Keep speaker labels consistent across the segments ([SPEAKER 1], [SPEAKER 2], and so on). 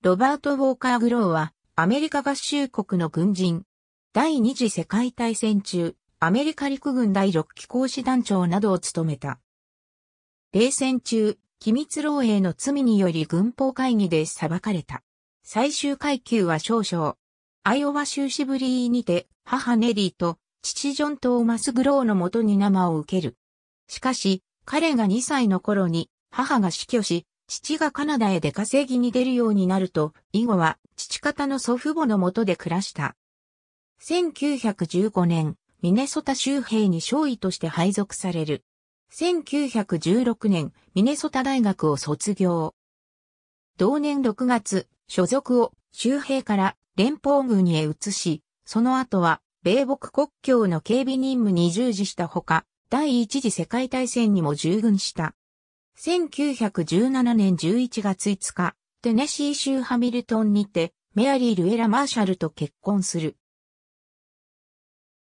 [SPEAKER 1] ロバート・ウォーカー・グローは、アメリカ合衆国の軍人。第二次世界大戦中、アメリカ陸軍第六機構師団長などを務めた。冷戦中、機密漏洩の罪により軍法会議で裁かれた。最終階級は少々。アイオワ州シブリーにて、母ネリーと父ジョン・トーマス・グローのもとに生を受ける。しかし、彼が2歳の頃に母が死去し、父がカナダへ出稼ぎに出るようになると、以後は父方の祖父母のもとで暮らした。1915年、ミネソタ州兵に少尉として配属される。1916年、ミネソタ大学を卒業。同年6月、所属を州兵から連邦軍へ移し、その後は米北国境の警備任務に従事したほか、第一次世界大戦にも従軍した。1917年11月5日、テネシー州ハミルトンにて、メアリー・ルエラ・マーシャルと結婚する。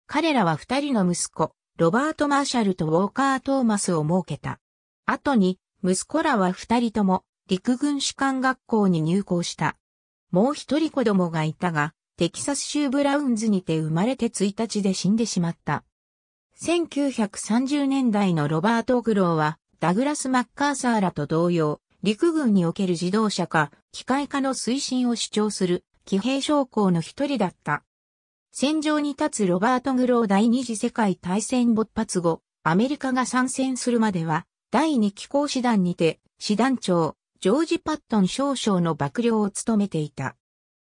[SPEAKER 1] 彼らは二人の息子、ロバート・マーシャルとウォーカー・トーマスを設けた。後に、息子らは二人とも、陸軍士官学校に入校した。もう一人子供がいたが、テキサス州ブラウンズにて生まれて1日で死んでしまった。1930年代のロバート・グローは、ダグラス・マッカーサーらと同様、陸軍における自動車化、機械化の推進を主張する、騎兵将校の一人だった。戦場に立つロバート・グロー第二次世界大戦勃発後、アメリカが参戦するまでは、第二機構師団にて、師団長、ジョージ・パットン少将の幕僚を務めていた。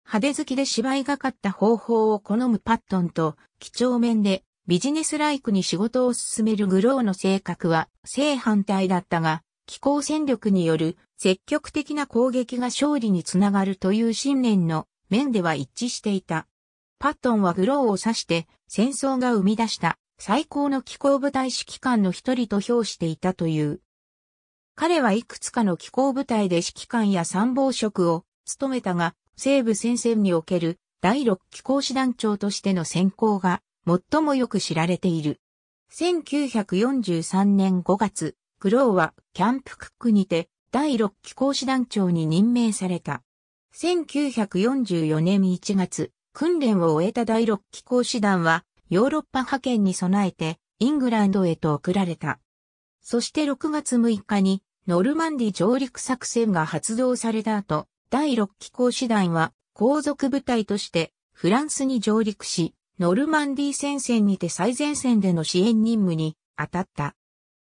[SPEAKER 1] 派手好きで芝居がかった方法を好むパットンと、几帳面でビジネスライクに仕事を進めるグローの性格は正反対だったが、気候戦力による積極的な攻撃が勝利につながるという信念の面では一致していた。パットンはグローを指して戦争が生み出した最高の気候部隊指揮官の一人と評していたという。彼はいくつかの気候部隊で指揮官や参謀職を務めたが、西部戦線における第6気候師団長としての選考が最もよく知られている。1943年5月、クローはキャンプクックにて第6機講師団長に任命された。1944年1月、訓練を終えた第6機講師団はヨーロッパ派遣に備えてイングランドへと送られた。そして6月6日にノルマンディ上陸作戦が発動された後、第6機構師団は後続部隊としてフランスに上陸し、ノルマンディー戦線にて最前線での支援任務に当たった。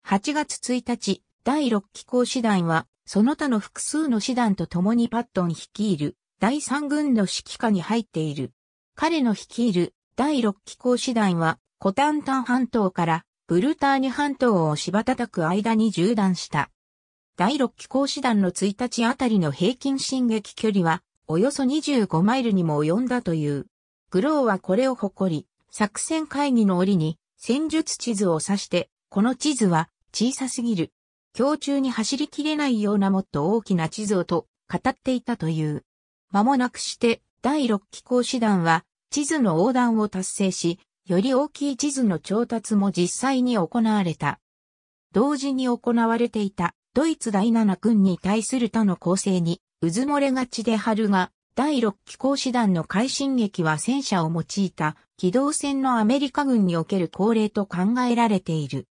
[SPEAKER 1] 8月1日、第6機構師団は、その他の複数の師団と共にパットン率いる第3軍の指揮下に入っている。彼の率いる第6機構師団は、コタンタン半島からブルターニュ半島を芝叩く間に縦断した。第6機構師団の1日あたりの平均進撃距離は、およそ25マイルにも及んだという。グローはこれを誇り、作戦会議の折に戦術地図を指して、この地図は小さすぎる。今日中に走りきれないようなもっと大きな地図をと語っていたという。間もなくして第6機構師団は地図の横断を達成し、より大きい地図の調達も実際に行われた。同時に行われていたドイツ第7軍に対する他の構成に渦漏れがちで春が第6機構師団の快進撃は戦車を用いた機動戦のアメリカ軍における恒例と考えられている。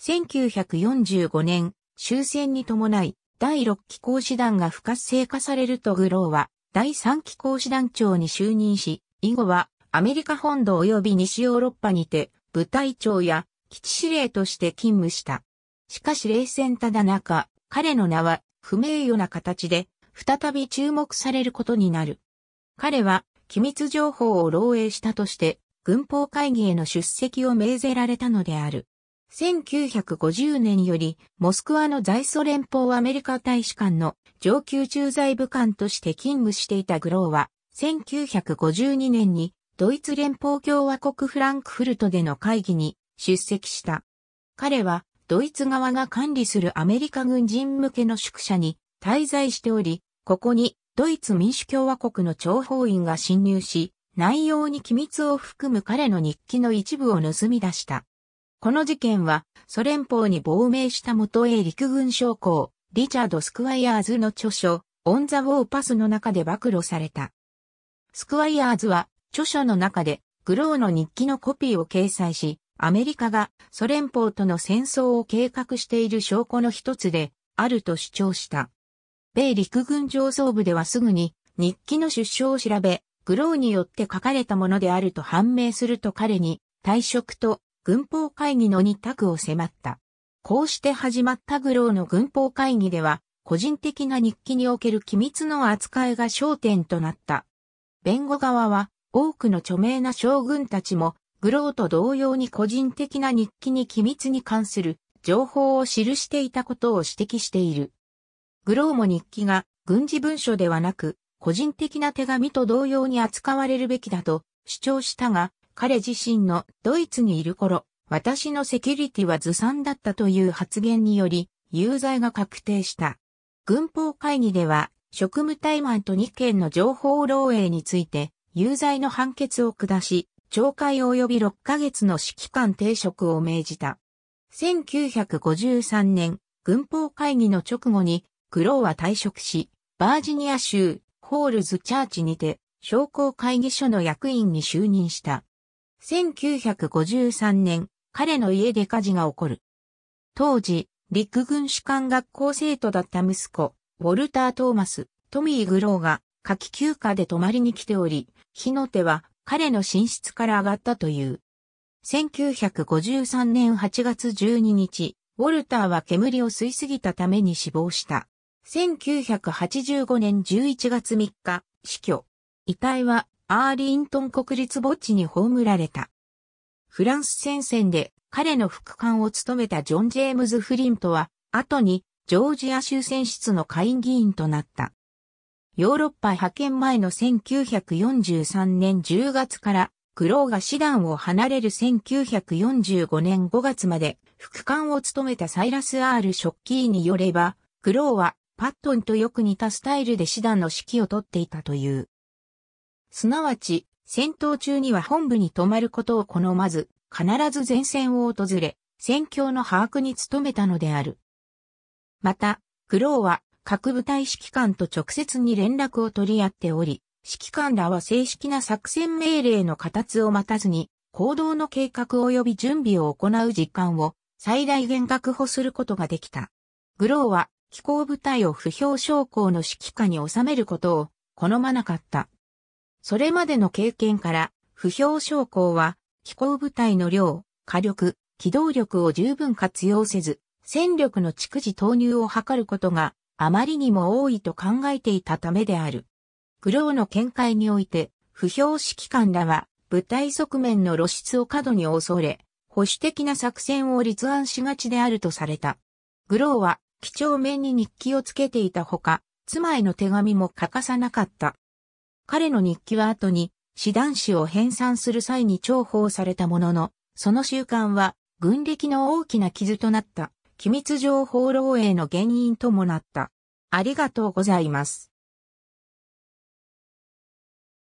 [SPEAKER 1] 1945年、終戦に伴い、第6機構師団が不活性化されるとグローは、第3機構師団長に就任し、以後はアメリカ本土及び西ヨーロッパにて、部隊長や基地司令として勤務した。しかし冷戦ただ中、彼の名は不名誉な形で再び注目されることになる。彼は機密情報を漏洩したとして軍法会議への出席を命ぜられたのである。1950年よりモスクワの在ソ連邦アメリカ大使館の上級駐在部官として勤務していたグローは1952年にドイツ連邦共和国フランクフルトでの会議に出席した。彼はドイツ側が管理するアメリカ軍人向けの宿舎に滞在しており、ここにドイツ民主共和国の諜報員が侵入し、内容に機密を含む彼の日記の一部を盗み出した。この事件は、ソ連邦に亡命した元英陸軍将校、リチャード・スクワイヤーズの著書、オン・ザ・ウォーパスの中で暴露された。スクワイヤーズは、著書の中で、グローの日記のコピーを掲載し、アメリカがソ連邦との戦争を計画している証拠の一つで、あると主張した。米陸軍上層部ではすぐに日記の出生を調べ、グローによって書かれたものであると判明すると彼に退職と軍法会議の二択を迫った。こうして始まったグローの軍法会議では、個人的な日記における機密の扱いが焦点となった。弁護側は、多くの著名な将軍たちも、グローと同様に個人的な日記に機密に関する情報を記していたことを指摘している。グローも日記が軍事文書ではなく、個人的な手紙と同様に扱われるべきだと主張したが、彼自身のドイツにいる頃、私のセキュリティはずさんだったという発言により、有罪が確定した。軍法会議では、職務怠慢と2件の情報漏洩について、有罪の判決を下し、懲戒及び6ヶ月の指揮官停職を命じた。1953年、軍法会議の直後にクローは退職し、バージニア州、ホールズチャーチにて、商工会議所の役員に就任した。1953年、彼の家で火事が起こる。当時、陸軍士官学校生徒だった息子、ウォルター・トーマス、トミー・グローが、夏季休暇で泊まりに来ており、火の手は彼の寝室から上がったという。1953年8月12日、ウォルターは煙を吸いすぎたために死亡した。1985年11月3日、死去。遺体はアーリントン国立墓地に葬られた。フランス戦線で彼の副官を務めたジョン・ジェームズ・フリントは、後にジョージア州選出の下院議員となった。ヨーロッパ派遣前の1943年10月から、クローが師団を離れる1945年5月まで副官を務めたサイラス・アール・ショッキーによれば、クローはパットンとよく似たスタイルで師団の指揮をとっていたという。すなわち、戦闘中には本部に泊まることを好まず、必ず前線を訪れ、戦況の把握に努めたのである。また、クローは各部隊指揮官と直接に連絡を取り合っており、指揮官らは正式な作戦命令の形を待たずに、行動の計画及び準備を行う時間を最大限確保することができた。グローは機構部隊を不評将校の指揮下に収めることを好まなかった。それまでの経験から、不評将校は、機構部隊の量、火力、機動力を十分活用せず、戦力の逐次投入を図ることがあまりにも多いと考えていたためである。グローの見解において、不評指揮官らは、部隊側面の露出を過度に恐れ、保守的な作戦を立案しがちであるとされた。グローは、几帳面に日記をつけていたほか、妻への手紙も欠かさなかった。彼の日記は後に、師団史を編纂する際に重宝されたものの、その習慣は、軍歴の大きな傷となった、機密情報漏洩の原因ともなった。ありがとうございます。